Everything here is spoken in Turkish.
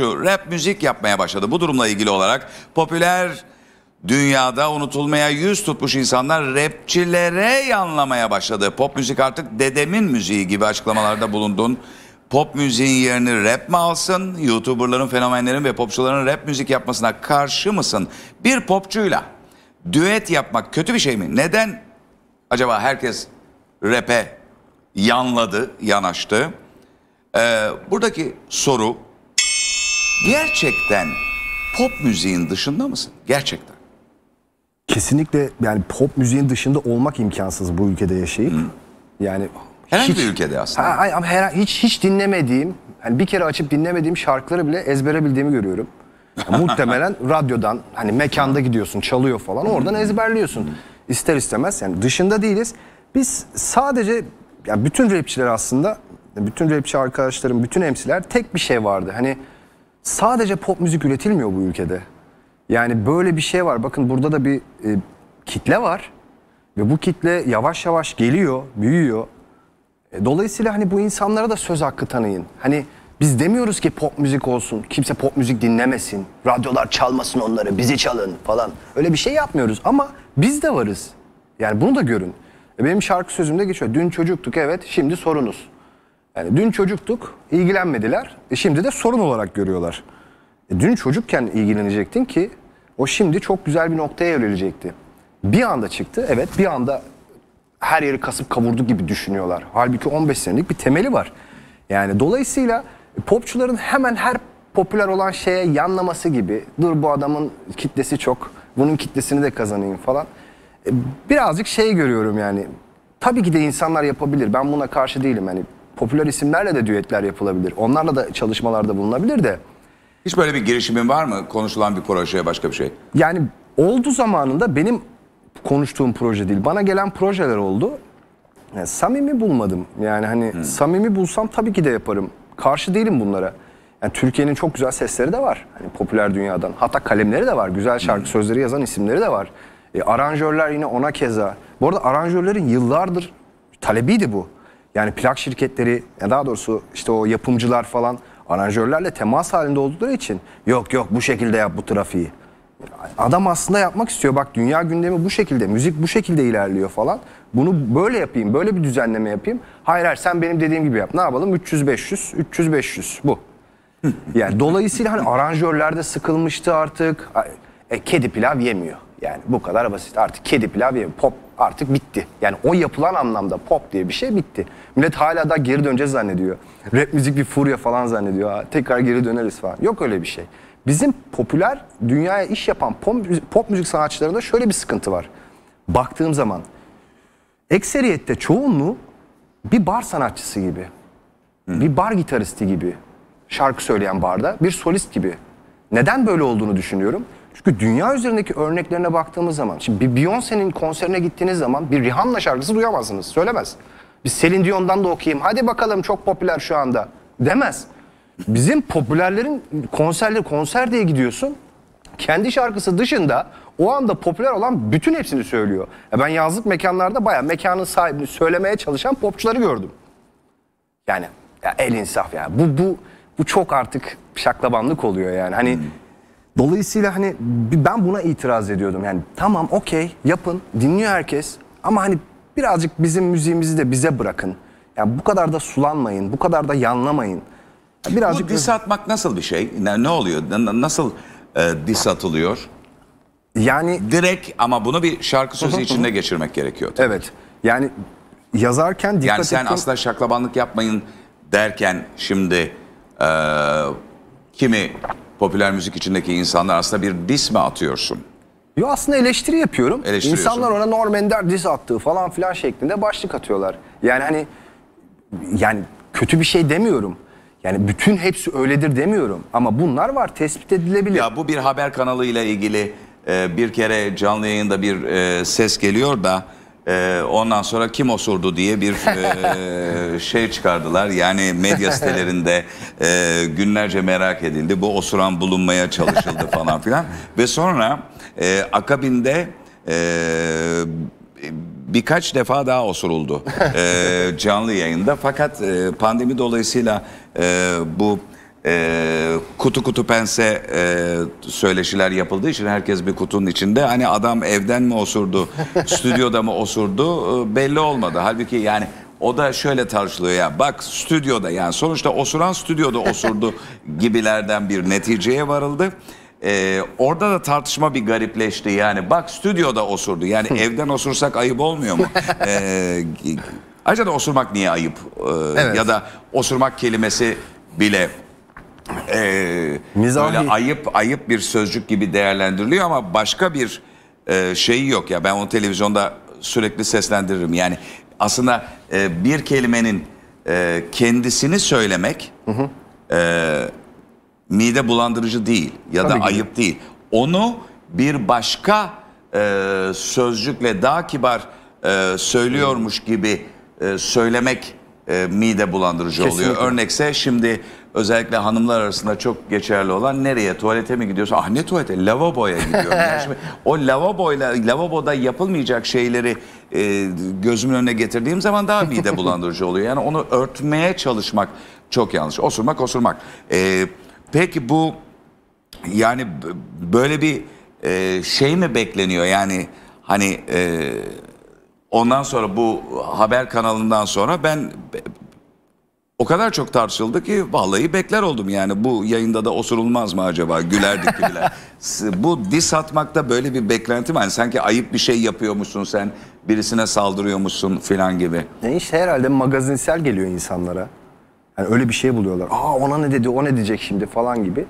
popçu, rap müzik yapmaya başladı. Bu durumla ilgili olarak popüler dünyada unutulmaya yüz tutmuş insanlar rapçilere yanlamaya başladı. Pop müzik artık dedemin müziği gibi açıklamalarda bulundun. Pop müziğin yerini rap mi alsın? YouTuberların, fenomenlerin ve popçuların rap müzik yapmasına karşı mısın? Bir popçuyla düet yapmak kötü bir şey mi? Neden acaba herkes rap'e yanladı, yanaştı? Ee, buradaki soru gerçekten pop müziğin dışında mısın? Gerçekten. Kesinlikle yani pop müziğin dışında olmak imkansız bu ülkede yaşayıp. Hı. Yani Herhangi hiç, bir ülkede aslında. Ha, ama her, hiç hiç dinlemediğim, yani bir kere açıp dinlemediğim şarkıları bile ezbere bildiğimi görüyorum. Yani muhtemelen radyodan hani mekanda gidiyorsun, çalıyor falan oradan ezberliyorsun. İster istemez yani dışında değiliz. Biz sadece yani bütün rapçiler aslında, bütün rapçi arkadaşlarım, bütün emsiler tek bir şey vardı. Hani sadece pop müzik üretilmiyor bu ülkede. Yani böyle bir şey var. Bakın burada da bir e, kitle var. Ve bu kitle yavaş yavaş geliyor, büyüyor. E, dolayısıyla hani bu insanlara da söz hakkı tanıyın. Hani biz demiyoruz ki pop müzik olsun, kimse pop müzik dinlemesin, radyolar çalmasın onları, bizi çalın falan. Öyle bir şey yapmıyoruz ama biz de varız. Yani bunu da görün. E, benim şarkı sözümde geçiyor. Dün çocuktuk evet, şimdi sorunuz. Yani dün çocuktuk, ilgilenmediler. E şimdi de sorun olarak görüyorlar. E dün çocukken ilgilenecektin ki o şimdi çok güzel bir noktaya evrilecekti. Bir anda çıktı, evet bir anda her yeri kasıp kavurdu gibi düşünüyorlar. Halbuki 15 senelik bir temeli var. Yani dolayısıyla popçuların hemen her popüler olan şeye yanlaması gibi dur bu adamın kitlesi çok bunun kitlesini de kazanayım falan. E, birazcık şey görüyorum yani tabii ki de insanlar yapabilir ben buna karşı değilim yani popüler isimlerle de düetler yapılabilir. Onlarla da çalışmalarda bulunabilir de. Hiç böyle bir girişimin var mı? Konuşulan bir projeye başka bir şey. Yani oldu zamanında benim konuştuğum proje değil. Bana gelen projeler oldu. Yani samimi bulmadım. Yani hani hmm. samimi bulsam tabii ki de yaparım. Karşı değilim bunlara. Yani Türkiye'nin çok güzel sesleri de var. Hani popüler dünyadan. Hatta kalemleri de var. Güzel hmm. şarkı hmm. sözleri yazan isimleri de var. E, aranjörler yine ona keza. Bu arada aranjörlerin yıllardır talebiydi bu yani plak şirketleri ya daha doğrusu işte o yapımcılar falan aranjörlerle temas halinde oldukları için yok yok bu şekilde yap bu trafiği. Adam aslında yapmak istiyor. Bak dünya gündemi bu şekilde, müzik bu şekilde ilerliyor falan. Bunu böyle yapayım, böyle bir düzenleme yapayım. Hayır hayır sen benim dediğim gibi yap. Ne yapalım? 300-500, 300-500 bu. Yani dolayısıyla hani aranjörler de sıkılmıştı artık. E, kedi pilav yemiyor. Yani bu kadar basit. Artık kedi pilav ye, pop artık bitti. Yani o yapılan anlamda pop diye bir şey bitti. Millet hala da geri döneceğiz zannediyor. Rap müzik bir furya falan zannediyor. Ha, tekrar geri döneriz falan. Yok öyle bir şey. Bizim popüler dünyaya iş yapan pop, pop müzik sanatçılarında şöyle bir sıkıntı var. Baktığım zaman ekseriyette çoğunluğu bir bar sanatçısı gibi, Hı. Hmm. bir bar gitaristi gibi, şarkı söyleyen barda, bir solist gibi. Neden böyle olduğunu düşünüyorum. Çünkü dünya üzerindeki örneklerine baktığımız zaman, şimdi bir Beyoncé'nin konserine gittiğiniz zaman bir Rihanna şarkısı duyamazsınız, söylemez. Bir Selin Dion'dan da okuyayım, hadi bakalım çok popüler şu anda demez. Bizim popülerlerin konserleri konser diye gidiyorsun, kendi şarkısı dışında o anda popüler olan bütün hepsini söylüyor. Ya e ben yazlık mekanlarda bayağı mekanın sahibini söylemeye çalışan popçuları gördüm. Yani ya el insaf yani bu bu bu çok artık şaklabanlık oluyor yani. Hani hmm. Dolayısıyla hani ben buna itiraz ediyordum. Yani tamam okey yapın dinliyor herkes ama hani birazcık bizim müziğimizi de bize bırakın. Yani bu kadar da sulanmayın, bu kadar da yanlamayın. birazcık bu dis atmak nasıl bir şey? Ne, ne oluyor? Nasıl e, dis atılıyor? Yani direkt ama bunu bir şarkı sözü içinde geçirmek gerekiyor. Tabii. Evet. Yani yazarken dikkat Yani sen ettim. asla şaklabanlık yapmayın derken şimdi e, kimi popüler müzik içindeki insanlar aslında bir dis mi atıyorsun? Yo aslında eleştiri yapıyorum. İnsanlar ona Norm Ender dis attığı falan filan şeklinde başlık atıyorlar. Yani hani yani kötü bir şey demiyorum. Yani bütün hepsi öyledir demiyorum ama bunlar var tespit edilebilir. Ya bu bir haber kanalıyla ilgili e, bir kere canlı yayında bir e, ses geliyor da e, ondan sonra kim osurdu diye bir e, şey çıkardılar. Yani medya sitelerinde e, günlerce merak edildi. Bu osuran bulunmaya çalışıldı falan filan. Ve sonra e, akabinde e, birkaç defa daha osuruldu e, canlı yayında. Fakat e, pandemi dolayısıyla e, bu e, kutu kutu pense e, söyleşiler yapıldığı için herkes bir kutunun içinde. Hani adam evden mi osurdu, stüdyoda mı osurdu e, belli olmadı. Halbuki yani o da şöyle tartışılıyor ya bak stüdyoda yani sonuçta osuran stüdyoda osurdu gibilerden bir neticeye varıldı. Ee, orada da tartışma bir garipleşti yani bak stüdyoda osurdu yani evden osursak ayıp olmuyor mu? Ee, ayrıca da osurmak niye ayıp ee, evet. ya da osurmak kelimesi bile e, ee, Mizahi. böyle ayıp ayıp bir sözcük gibi değerlendiriliyor ama başka bir e, şeyi yok ya. Ben onu televizyonda sürekli seslendiririm. Yani aslında e, bir kelimenin e, kendisini söylemek hı hı. E, mide bulandırıcı değil ya Tabii da ki. ayıp değil. Onu bir başka e, sözcükle daha kibar e, söylüyormuş gibi e, söylemek e, mide bulandırıcı Kesinlikle. oluyor. Örnekse şimdi özellikle hanımlar arasında çok geçerli olan nereye tuvalete mi gidiyorsun? Ah ne tuvalete lavaboya gidiyorum. yani şimdi, o lavaboyla lavaboda yapılmayacak şeyleri e, gözümün önüne getirdiğim zaman daha mide bulandırıcı oluyor. Yani onu örtmeye çalışmak çok yanlış. Osurmak osurmak. E, peki bu yani böyle bir e, şey mi bekleniyor? Yani hani... E, Ondan sonra bu haber kanalından sonra ben o kadar çok tartışıldı ki vallahi bekler oldum yani bu yayında da osurulmaz mı acaba gülerdik bile. bu dis atmakta böyle bir beklenti var. Yani sanki ayıp bir şey yapıyormuşsun sen birisine saldırıyormuşsun filan gibi. ne işte herhalde magazinsel geliyor insanlara. Yani öyle bir şey buluyorlar. Aa ona ne dedi o ne diyecek şimdi falan gibi.